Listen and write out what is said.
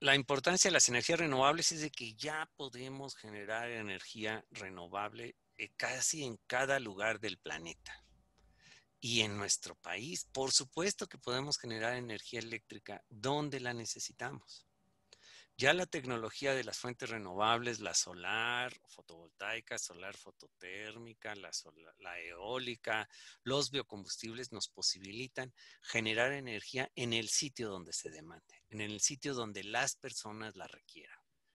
la importancia de las energías renovables es de que ya podemos generar energía renovable eh, casi en cada lugar del planeta. Y en nuestro país, por supuesto que podemos generar energía eléctrica donde la necesitamos ya la tecnología de las fuentes renovables, la solar, fotovoltaica, solar fototérmica, la, la, eólica, los biocombustibles nos posibilitan generar energía en el sitio donde se demande, en el sitio donde las personas la requieran.